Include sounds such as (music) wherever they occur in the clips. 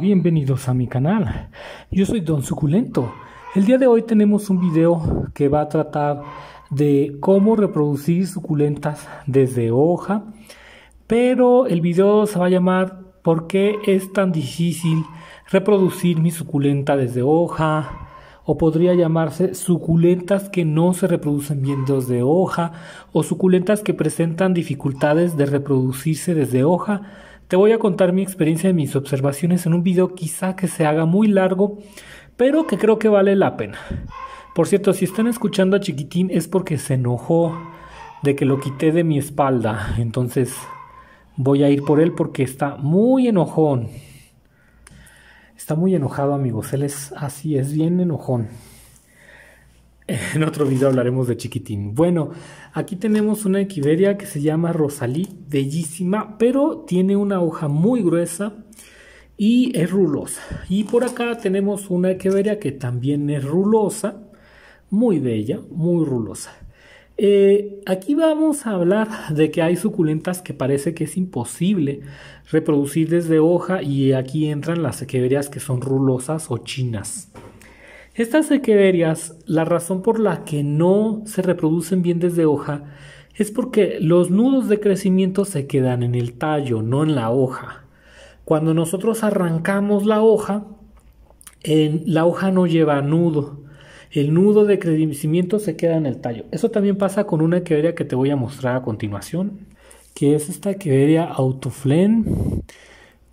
bienvenidos a mi canal. Yo soy Don Suculento. El día de hoy tenemos un video que va a tratar de cómo reproducir suculentas desde hoja, pero el video se va a llamar ¿Por qué es tan difícil reproducir mi suculenta desde hoja? o podría llamarse suculentas que no se reproducen bien desde hoja o suculentas que presentan dificultades de reproducirse desde hoja te voy a contar mi experiencia y mis observaciones en un video quizá que se haga muy largo, pero que creo que vale la pena. Por cierto, si están escuchando a Chiquitín es porque se enojó de que lo quité de mi espalda. Entonces voy a ir por él porque está muy enojón. Está muy enojado, amigos. Él es así, es bien enojón. (laughs) En otro video hablaremos de chiquitín. Bueno, aquí tenemos una equiveria que se llama Rosalí, bellísima, pero tiene una hoja muy gruesa y es rulosa. Y por acá tenemos una equiveria que también es rulosa, muy bella, muy rulosa. Eh, aquí vamos a hablar de que hay suculentas que parece que es imposible reproducir desde hoja y aquí entran las equiverias que son rulosas o chinas. Estas equeverias, la razón por la que no se reproducen bien desde hoja es porque los nudos de crecimiento se quedan en el tallo, no en la hoja. Cuando nosotros arrancamos la hoja, en, la hoja no lleva nudo. El nudo de crecimiento se queda en el tallo. Eso también pasa con una equeveria que te voy a mostrar a continuación, que es esta equeveria autoflen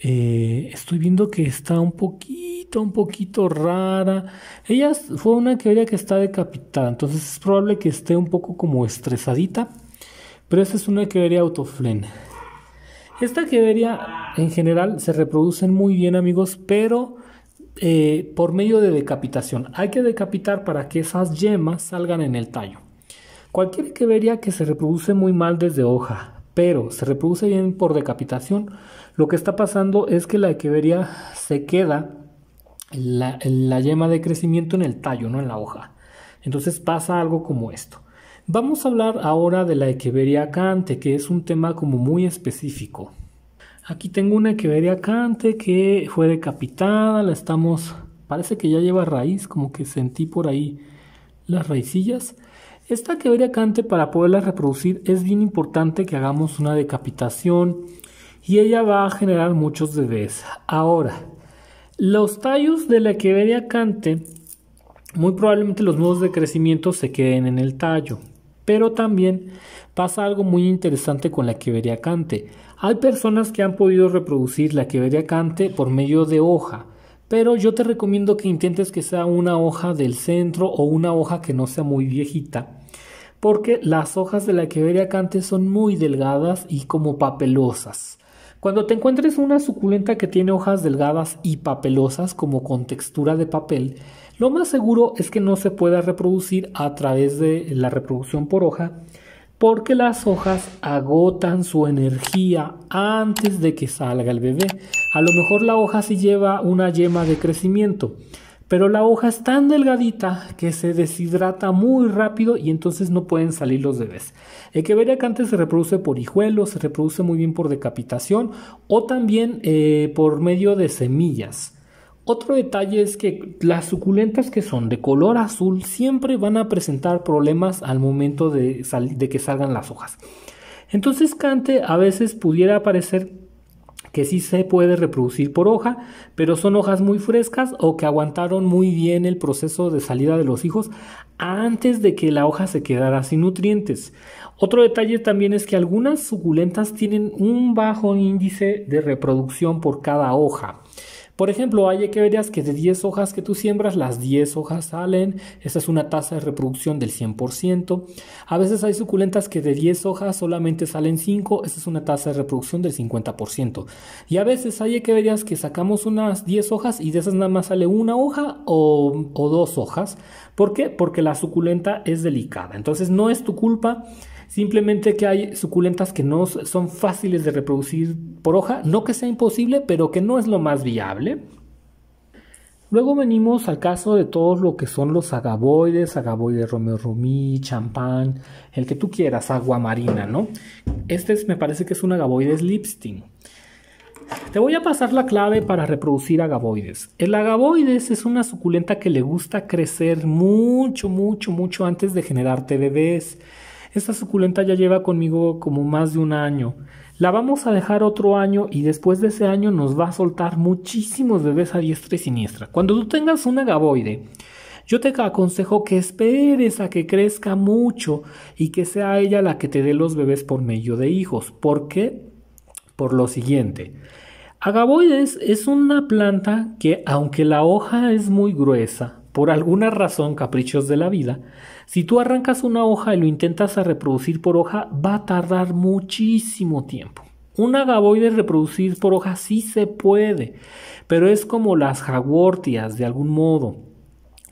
eh, estoy viendo que está un poquito, un poquito rara. Ella fue una que que está decapitada, entonces es probable que esté un poco como estresadita. Pero esta es una vería autoflen. Esta vería en general se reproducen muy bien amigos, pero eh, por medio de decapitación. Hay que decapitar para que esas yemas salgan en el tallo. Cualquier vería que se reproduce muy mal desde hoja pero se reproduce bien por decapitación, lo que está pasando es que la equeveria se queda la, la yema de crecimiento en el tallo, no en la hoja. Entonces pasa algo como esto. Vamos a hablar ahora de la equeveria cante, que es un tema como muy específico. Aquí tengo una equeveria cante que fue decapitada, la estamos, parece que ya lleva raíz, como que sentí por ahí las raicillas. Esta queberia Cante para poderla reproducir es bien importante que hagamos una decapitación y ella va a generar muchos bebés. Ahora, los tallos de la queberiacante, cante, muy probablemente los modos de crecimiento se queden en el tallo. Pero también pasa algo muy interesante con la queberia cante. Hay personas que han podido reproducir la queberiacante cante por medio de hoja, pero yo te recomiendo que intentes que sea una hoja del centro o una hoja que no sea muy viejita porque las hojas de la queveria cante son muy delgadas y como papelosas. Cuando te encuentres una suculenta que tiene hojas delgadas y papelosas como con textura de papel, lo más seguro es que no se pueda reproducir a través de la reproducción por hoja porque las hojas agotan su energía antes de que salga el bebé. A lo mejor la hoja sí lleva una yema de crecimiento, pero la hoja es tan delgadita que se deshidrata muy rápido y entonces no pueden salir los bebés. El vería cante se reproduce por hijuelos, se reproduce muy bien por decapitación o también eh, por medio de semillas. Otro detalle es que las suculentas que son de color azul siempre van a presentar problemas al momento de, de que salgan las hojas. Entonces Cante a veces pudiera aparecer que sí se puede reproducir por hoja, pero son hojas muy frescas o que aguantaron muy bien el proceso de salida de los hijos antes de que la hoja se quedara sin nutrientes. Otro detalle también es que algunas suculentas tienen un bajo índice de reproducción por cada hoja. Por ejemplo, hay verías que de 10 hojas que tú siembras, las 10 hojas salen. Esa es una tasa de reproducción del 100%. A veces hay suculentas que de 10 hojas solamente salen 5. Esa es una tasa de reproducción del 50%. Y a veces hay verías que sacamos unas 10 hojas y de esas nada más sale una hoja o dos hojas. ¿Por qué? Porque la suculenta es delicada. Entonces no es tu culpa Simplemente que hay suculentas que no son fáciles de reproducir por hoja, no que sea imposible, pero que no es lo más viable. Luego venimos al caso de todos lo que son los agaboides, Agavoides Romeo romí champán, el que tú quieras, agua marina, ¿no? Este me parece que es un agaboides Lipstein. Te voy a pasar la clave para reproducir agaboides. El agaboides es una suculenta que le gusta crecer mucho, mucho, mucho antes de generarte bebés. Esta suculenta ya lleva conmigo como más de un año. La vamos a dejar otro año y después de ese año nos va a soltar muchísimos bebés a diestra y siniestra. Cuando tú tengas un agavoide, yo te aconsejo que esperes a que crezca mucho y que sea ella la que te dé los bebés por medio de hijos. ¿Por qué? Por lo siguiente. Agaboides es una planta que, aunque la hoja es muy gruesa, por alguna razón, caprichos de la vida, si tú arrancas una hoja y lo intentas a reproducir por hoja, va a tardar muchísimo tiempo. Un agavoide reproducir por hoja sí se puede, pero es como las jaguartias de algún modo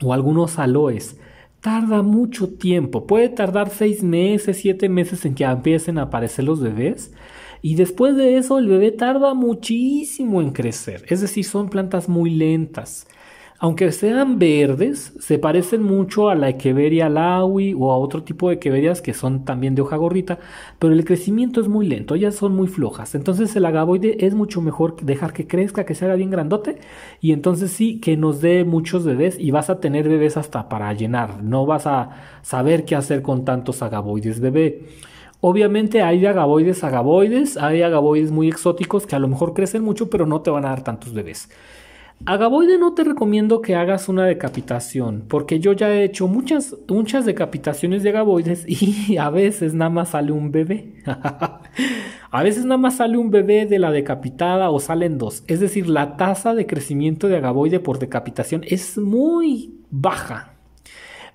o algunos aloes. Tarda mucho tiempo, puede tardar seis meses, siete meses en que empiecen a aparecer los bebés. Y después de eso el bebé tarda muchísimo en crecer, es decir, son plantas muy lentas aunque sean verdes, se parecen mucho a la Echeveria lawi o a otro tipo de Echeverias que son también de hoja gorrita, pero el crecimiento es muy lento, ellas son muy flojas. Entonces el agavoide es mucho mejor dejar que crezca, que se haga bien grandote y entonces sí que nos dé muchos bebés y vas a tener bebés hasta para llenar, no vas a saber qué hacer con tantos agavoides bebé. Obviamente hay agavoides agavoides, hay agavoides muy exóticos que a lo mejor crecen mucho pero no te van a dar tantos bebés. Agavoide no te recomiendo que hagas una decapitación, porque yo ya he hecho muchas, muchas decapitaciones de agaboides (laughs) y a veces nada más sale un bebé. (laughs) a veces nada más sale un bebé de la decapitada o salen dos. Es decir, la tasa de crecimiento de Agaboide por decapitación es muy baja,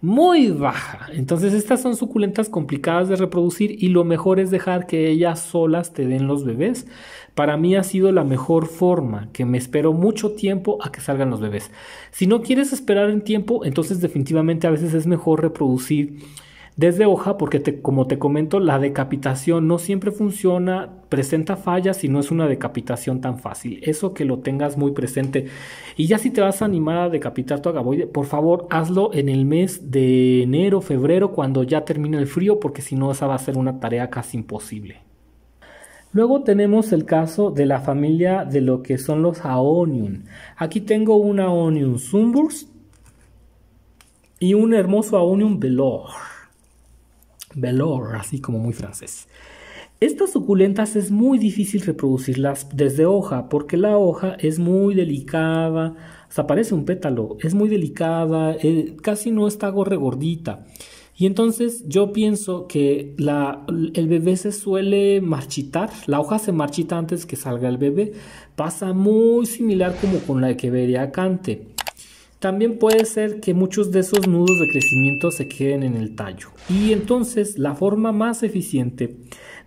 muy baja. Entonces estas son suculentas complicadas de reproducir y lo mejor es dejar que ellas solas te den los bebés. Para mí ha sido la mejor forma, que me espero mucho tiempo a que salgan los bebés. Si no quieres esperar en tiempo, entonces definitivamente a veces es mejor reproducir desde hoja, porque como te comento, la decapitación no siempre funciona, presenta fallas y no es una decapitación tan fácil. Eso que lo tengas muy presente. Y ya si te vas a animar a decapitar tu agaboide, por favor hazlo en el mes de enero, febrero, cuando ya termine el frío, porque si no esa va a ser una tarea casi imposible. Luego tenemos el caso de la familia de lo que son los Aonium. Aquí tengo un Aonium zumburs y un hermoso Aonium Velor velor así como muy francés. Estas suculentas es muy difícil reproducirlas desde hoja, porque la hoja es muy delicada, hasta parece un pétalo, es muy delicada, eh, casi no está gordita Y entonces yo pienso que la, el bebé se suele marchitar, la hoja se marchita antes que salga el bebé, pasa muy similar como con la que vería Cante. También puede ser que muchos de esos nudos de crecimiento se queden en el tallo. Y entonces la forma más eficiente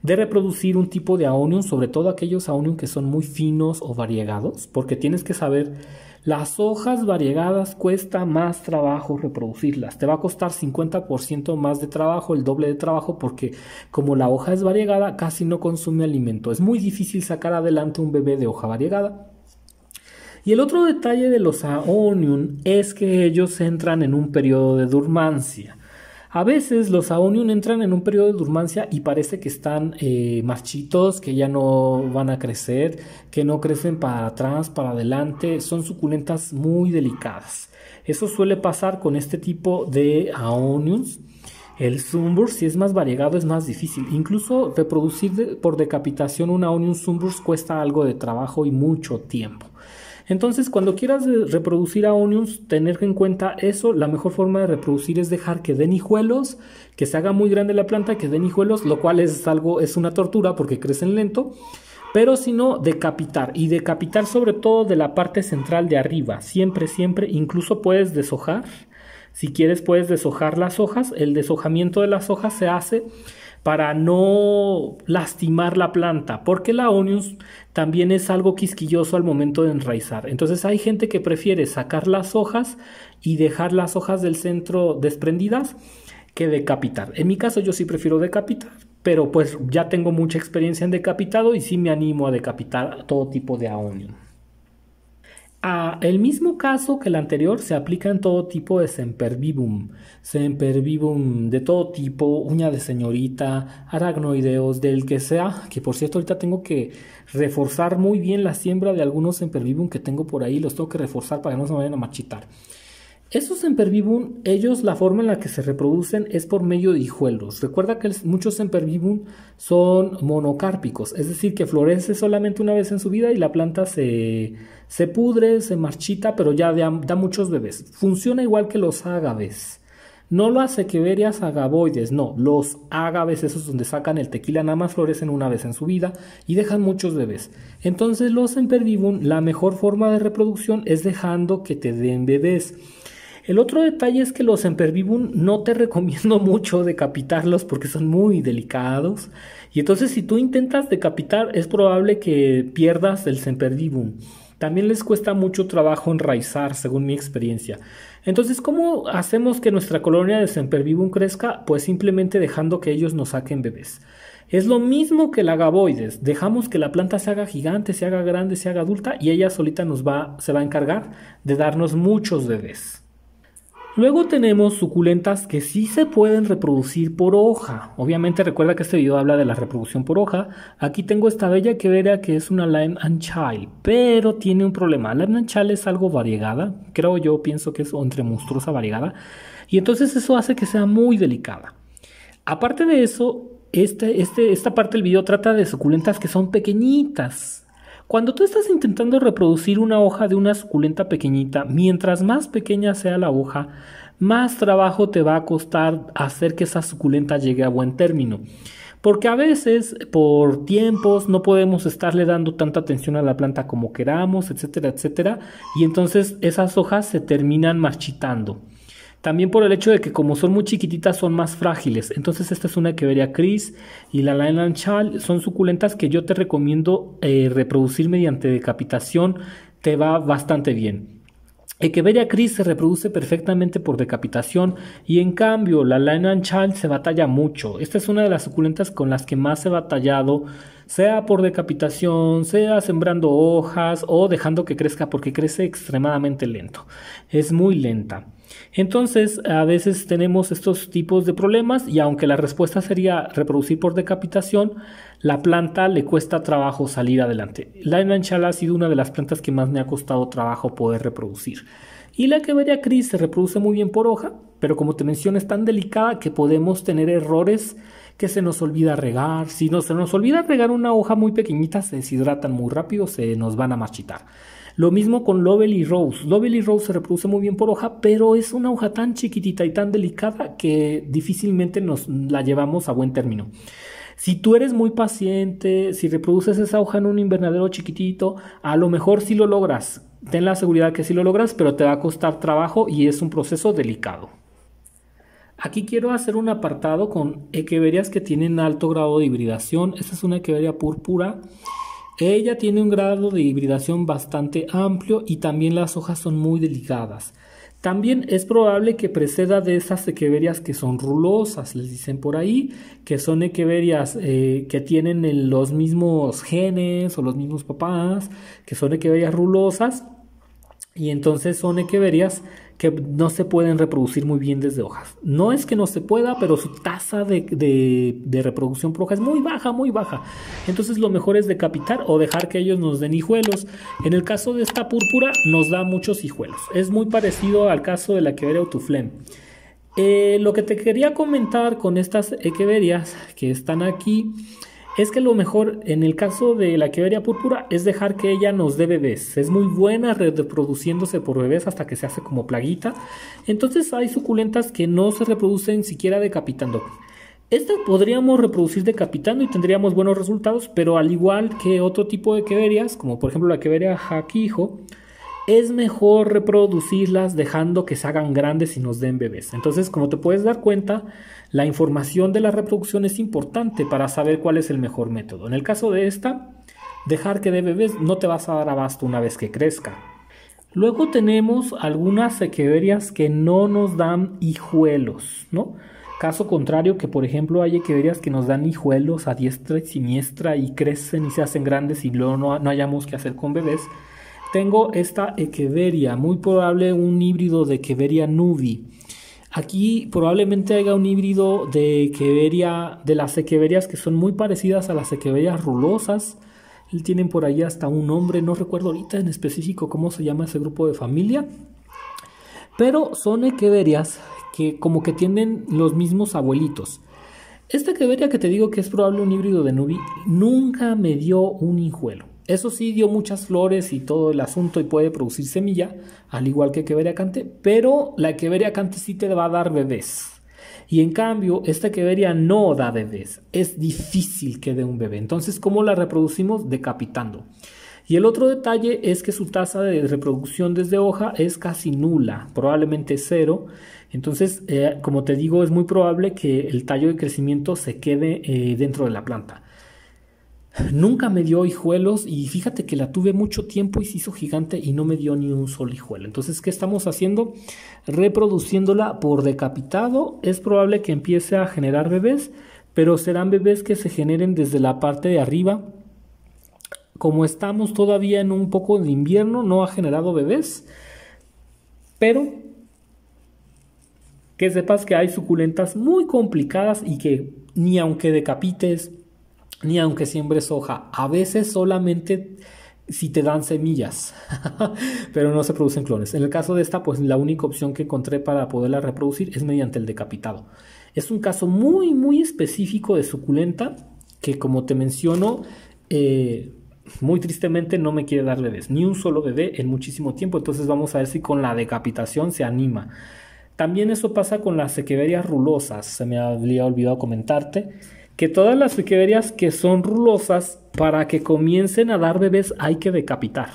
de reproducir un tipo de aonium, sobre todo aquellos aonium que son muy finos o variegados, porque tienes que saber, las hojas variegadas cuesta más trabajo reproducirlas, te va a costar 50% más de trabajo, el doble de trabajo, porque como la hoja es variegada, casi no consume alimento, es muy difícil sacar adelante un bebé de hoja variegada. Y el otro detalle de los Aonium es que ellos entran en un periodo de durmancia. A veces los Aonium entran en un periodo de durmancia y parece que están eh, marchitos, que ya no van a crecer, que no crecen para atrás, para adelante. Son suculentas muy delicadas. Eso suele pasar con este tipo de Aoniums. El Zumbur, si es más variegado, es más difícil. Incluso reproducir por decapitación un Aonium Zumbur cuesta algo de trabajo y mucho tiempo. Entonces, cuando quieras eh, reproducir a Onions, tener en cuenta eso, la mejor forma de reproducir es dejar que den hijuelos, que se haga muy grande la planta, que den hijuelos, lo cual es algo, es una tortura porque crecen lento pero si no, decapitar y decapitar sobre todo de la parte central de arriba, siempre, siempre, incluso puedes deshojar si quieres puedes deshojar las hojas. El deshojamiento de las hojas se hace para no lastimar la planta, porque la onion también es algo quisquilloso al momento de enraizar. Entonces hay gente que prefiere sacar las hojas y dejar las hojas del centro desprendidas que decapitar. En mi caso yo sí prefiero decapitar, pero pues ya tengo mucha experiencia en decapitado y sí me animo a decapitar todo tipo de aonium el mismo caso que el anterior se aplica en todo tipo de sempervivum, sempervivum de todo tipo, uña de señorita, aragnoideos, del que sea, que por cierto ahorita tengo que reforzar muy bien la siembra de algunos sempervivum que tengo por ahí, los tengo que reforzar para que no se me vayan a machitar. Esos sempervivum, ellos la forma en la que se reproducen es por medio de hijuelos. Recuerda que muchos sempervivum son monocárpicos, es decir, que florece solamente una vez en su vida y la planta se se pudre, se marchita, pero ya da, muchos bebés. Funciona igual que los ágaves. No lo hace que veras agavoides, no, los ágaves, esos donde sacan el tequila, nada más florecen una vez en su vida y dejan muchos bebés. Entonces los empervivum, la mejor forma de reproducción es dejando que te den bebés. El otro detalle es que los empervivum no te (laughs) recomiendo mucho decapitarlos porque son muy delicados. Y entonces si tú intentas decapitar es probable que pierdas el sempervivum también les cuesta mucho trabajo enraizar, según mi experiencia. Entonces, ¿cómo hacemos que nuestra colonia de sempervivum crezca? Pues simplemente dejando que ellos nos saquen bebés. Es lo mismo que el agaboides. Dejamos que la planta se haga gigante, se haga grande, se haga adulta y ella solita nos va, se va a encargar de darnos muchos bebés. Luego tenemos suculentas que sí se pueden reproducir por hoja. Obviamente recuerda que este video habla de la reproducción por hoja. Aquí tengo esta bella que verá que es una lime and child, pero tiene un problema. lime and child es algo variegada, creo yo, pienso que es entre monstruosa variegada. Y entonces eso hace que sea muy delicada. Aparte de eso, este, este, esta parte del video trata de suculentas que son pequeñitas. Cuando tú estás intentando reproducir una hoja de una suculenta pequeñita, mientras más pequeña sea la hoja, más trabajo te va a costar hacer que esa suculenta llegue a buen término. Porque a veces, por tiempos, no podemos estarle dando tanta atención a la planta como queramos, etcétera, etcétera. Y entonces esas hojas se terminan marchitando. También por el hecho de que como son muy chiquititas son más frágiles. Entonces esta es una que Cris y la Lainan Chal. Son suculentas que yo te recomiendo eh, reproducir mediante decapitación. Te va bastante bien. Echeveria Cris se reproduce perfectamente por decapitación y en cambio la Lainan Child se batalla mucho. Esta es una de las suculentas con las que más he batallado sea por decapitación, sea sembrando hojas o dejando que crezca porque crece extremadamente lento. Es muy lenta. Entonces, a veces tenemos estos tipos de problemas y aunque la respuesta sería reproducir por decapitación, la planta le cuesta trabajo salir adelante. La enanchala ha sido una de las plantas que más me ha costado trabajo poder reproducir. Y la vería cris se reproduce muy bien por hoja, pero como te mencioné es tan delicada que podemos tener errores que se nos olvida regar. Si no, se nos olvida regar una hoja muy pequeñita, se deshidratan muy rápido, se nos van a marchitar. Lo mismo con y Rose. y Rose se reproduce muy bien por hoja, pero es una hoja tan chiquitita y tan delicada que difícilmente nos la llevamos a buen término. Si tú eres muy paciente, si reproduces esa hoja en un invernadero chiquitito, a lo mejor si lo logras. Ten la seguridad que si lo logras, pero te va a costar trabajo y es un proceso delicado. Aquí quiero hacer un apartado con equeverias que tienen alto grado de hibridación. Esta es una equeveria púrpura. Ella tiene un grado de hibridación bastante amplio y también las hojas son muy delicadas. También es probable que preceda de esas equeverias que son rulosas, les dicen por ahí, que son equeverias eh, que tienen los mismos genes o los mismos papás, que son equeverias rulosas y entonces son equeverias que no se pueden reproducir muy bien desde hojas. No es que no se pueda, pero su tasa de, reproducción por hoja es muy baja, muy baja. Entonces lo mejor es decapitar o dejar que ellos nos den hijuelos. En el caso de esta púrpura nos da muchos hijuelos. Es muy parecido al caso de la equeveria tu Eh, lo que te quería comentar con estas equeverias que están aquí es que lo mejor en el caso de la queveria púrpura es dejar que ella nos dé bebés. Es muy buena reproduciéndose por bebés hasta que se hace como plaguita. Entonces hay suculentas que no se reproducen siquiera decapitando. Estas podríamos reproducir decapitando y tendríamos buenos resultados, pero al igual que otro tipo de queverias, como por ejemplo la queveria jaquijo, es mejor reproducirlas dejando que se hagan grandes y nos den bebés. Entonces, como te puedes dar cuenta, la información de la reproducción es importante para saber cuál es el mejor método. En el caso de esta, dejar que dé bebés no te vas a dar abasto una vez que crezca. Luego tenemos algunas equeverias que no nos dan hijuelos, ¿no? Caso contrario que, por ejemplo, hay equeverias que nos dan hijuelos a diestra y siniestra y crecen y se hacen grandes y luego no, no hayamos que hacer con bebés. Tengo esta Echeveria, muy probable un híbrido de Echeveria nubi. Aquí probablemente haya un híbrido de Echeveria, de las Echeverias que son muy parecidas a las Echeverias rulosas. Tienen por ahí hasta un nombre, no recuerdo ahorita en específico cómo se llama ese grupo de familia. Pero son Echeverias que como que tienen los mismos abuelitos. Esta Echeveria que te digo que es probable un híbrido de Nubi nunca me dio un hijuelo. Eso sí dio muchas flores y todo el asunto y puede producir semilla, al igual que queberiacante, cante, pero la queberiacante sí te va a dar bebés. Y en cambio, esta queveria no da bebés. Es difícil que dé un bebé. Entonces, ¿cómo la reproducimos? Decapitando. Y el otro detalle es que su tasa de reproducción desde hoja es casi nula, probablemente cero. Entonces, eh, como te digo, es muy probable que el tallo de crecimiento se quede eh, dentro de la planta. Nunca me dio hijuelos y fíjate que la tuve mucho tiempo y se hizo gigante y no me dio ni un solo hijuelo. Entonces, ¿qué estamos haciendo? Reproduciéndola por decapitado. Es probable que empiece a generar bebés, pero serán bebés que se generen desde la parte de arriba. Como estamos todavía en un poco de invierno, no ha generado bebés, pero que sepas que hay suculentas muy complicadas y que ni aunque decapites, ni aunque siembres hoja. A veces solamente si te dan semillas, (laughs) pero no se producen clones. En el caso de esta, pues la única opción que encontré para poderla reproducir es mediante el decapitado. Es un caso muy, muy específico de suculenta que, como te menciono, eh, muy tristemente no me quiere dar bebés, ni un solo bebé en muchísimo tiempo. Entonces vamos a ver si con la decapitación se anima. También eso pasa con las sequeverias rulosas, se me había olvidado comentarte que todas las suqueverías que son rulosas, para que comiencen a dar bebés hay que decapitar.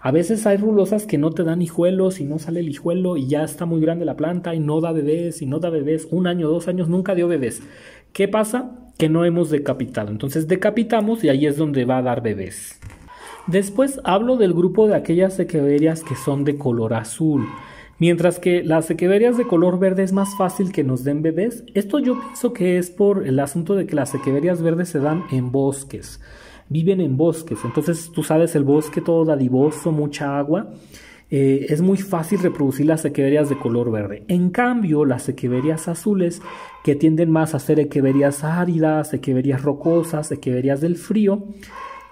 A veces hay rulosas que no te dan hijuelos y no sale el hijuelo y ya está muy grande la planta y no da bebés y no da bebés. Un año, dos años, nunca dio bebés. ¿Qué pasa? Que no hemos decapitado. Entonces decapitamos y ahí es donde va a dar bebés. Después hablo del grupo de aquellas sequederias que son de color azul. Mientras que las sequeverias de color verde es más fácil que nos den bebés, esto yo pienso que es por el asunto de que las sequeverias verdes se dan en bosques, viven en bosques, entonces tú sabes el bosque todo dadivoso, mucha agua, eh, es muy fácil reproducir las sequeverias de color verde. En cambio, las sequeverias azules, que tienden más a ser sequeverias áridas, sequeverias rocosas, sequeverias del frío,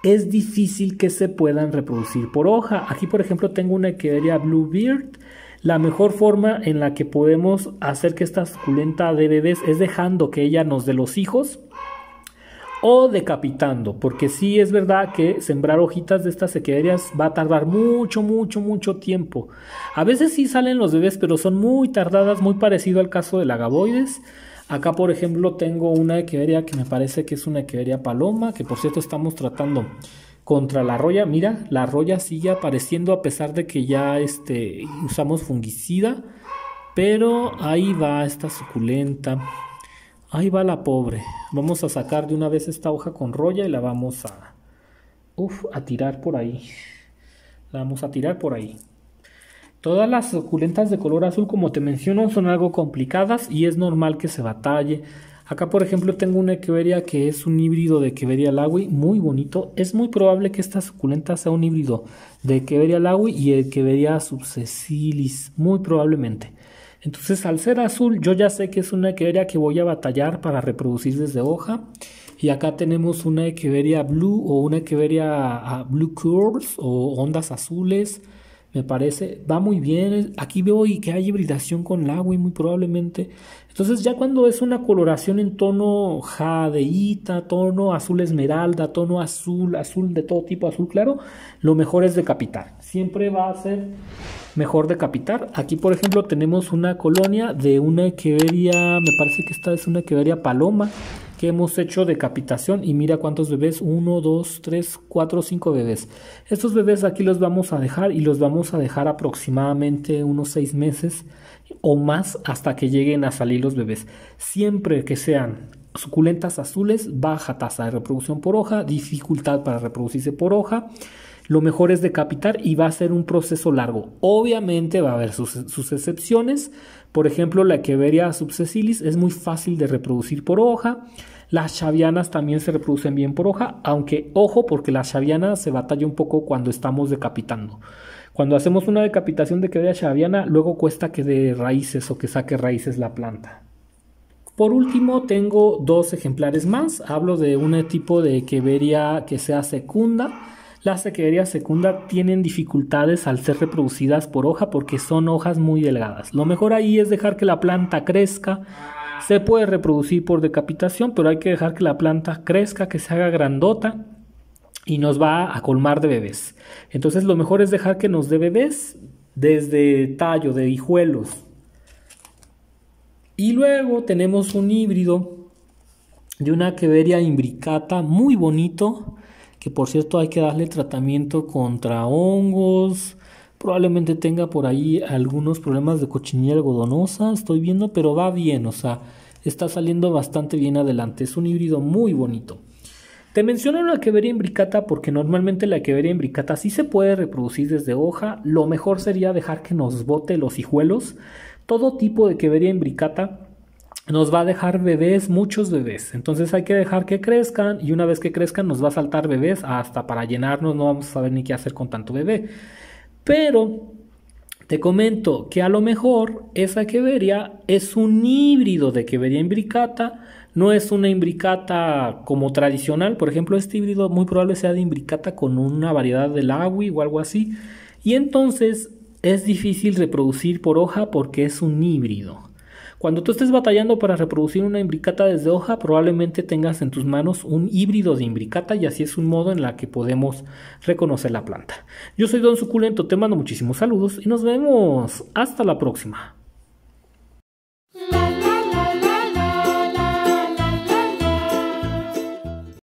es difícil que se puedan reproducir por hoja. Aquí, por ejemplo, tengo una echeveria bluebeard la mejor forma en la que podemos hacer que esta suculenta de bebés es dejando que ella nos dé los hijos o decapitando, porque sí es verdad que sembrar hojitas de estas equeverias va a tardar mucho, mucho, mucho tiempo. A veces sí salen los bebés, pero son muy tardadas, muy parecido al caso de la gaboides. Acá, por ejemplo, tengo una equeveria que me parece que es una equeveria paloma, que por cierto estamos tratando contra la roya. Mira, la roya sigue apareciendo a pesar de que ya este, usamos fungicida. Pero ahí va esta suculenta. Ahí va la pobre. Vamos a sacar de una vez esta hoja con roya y la vamos a, uf, a tirar por ahí. La vamos a tirar por ahí. Todas las suculentas de color azul, como te menciono, son algo complicadas y es normal que se batalle. Acá, por ejemplo, tengo una Echeveria que es un híbrido de Echeveria Lawi, muy bonito. Es muy probable que esta suculenta sea un híbrido de Echeveria Lawi y Echeveria subsecilis, muy probablemente. Entonces, al ser azul, yo ya sé que es una Echeveria que voy a batallar para reproducir desde hoja. Y acá tenemos una Echeveria Blue o una Echeveria ah, Blue curls o ondas azules me parece, va muy bien. Aquí veo y que hay hibridación con Lawi, muy probablemente. Entonces ya cuando es una coloración en tono jadeíta, tono azul esmeralda, tono azul, azul de todo tipo, azul claro, lo mejor es decapitar. Siempre va a ser mejor decapitar. Aquí por ejemplo tenemos una colonia de una quevería me parece que esta es una queberia paloma que hemos hecho decapitación y mira cuántos bebés, uno, dos, tres, cuatro, cinco bebés. Estos bebés aquí los vamos a dejar y los vamos a dejar aproximadamente unos 6 meses o más hasta que lleguen a salir los bebés. Siempre que sean suculentas azules, baja tasa de reproducción por hoja, dificultad para reproducirse por hoja. Lo mejor es decapitar y va a ser un proceso largo. Obviamente va a haber sus, excepciones. Por ejemplo, la queveria subsecilis es muy fácil de reproducir por hoja. Las chavianas también se reproducen bien por hoja, aunque ojo porque las chavianas se batalla un poco cuando estamos decapitando. Cuando hacemos una decapitación de quebería chaviana, luego cuesta que dé raíces o que saque raíces la planta. Por último, tengo dos ejemplares más. Hablo de un tipo de queveria que sea secunda. Las queverias secundas tienen dificultades al ser reproducidas por hoja porque son hojas muy delgadas. Lo mejor ahí es dejar que la planta crezca. Se puede reproducir por decapitación, pero hay que dejar que la planta crezca, que se haga grandota y nos va a colmar de bebés. Entonces lo mejor es dejar que nos dé bebés desde tallo, de hijuelos. Y luego tenemos un híbrido de una queveria imbricata muy bonito, que por cierto hay que darle tratamiento contra hongos, probablemente tenga por ahí algunos problemas de cochinilla algodonosa, estoy viendo, pero va bien, o sea, está saliendo bastante bien adelante, es un híbrido muy bonito. Te menciono la queveria imbricata porque normalmente la queveria imbricata sí se puede reproducir desde hoja. Lo mejor sería dejar que nos bote los hijuelos. Todo tipo de queveria imbricata nos va a dejar bebés, muchos bebés. Entonces hay que dejar que crezcan y una vez que crezcan nos va a saltar bebés hasta para llenarnos no vamos a saber ni qué hacer con tanto bebé. Pero te comento que a lo mejor esa queveria es un híbrido de queveria imbricata no es una imbricata como tradicional, por ejemplo, este híbrido muy probable sea de imbricata con una variedad de agui o algo así. Y entonces es difícil reproducir por hoja porque es un híbrido. Cuando tú estés batallando para reproducir una imbricata desde hoja, probablemente tengas en tus manos un híbrido de imbricata y así es un modo en la que podemos reconocer la planta. Yo soy Don Suculento, te mando muchísimos saludos y nos vemos hasta la próxima.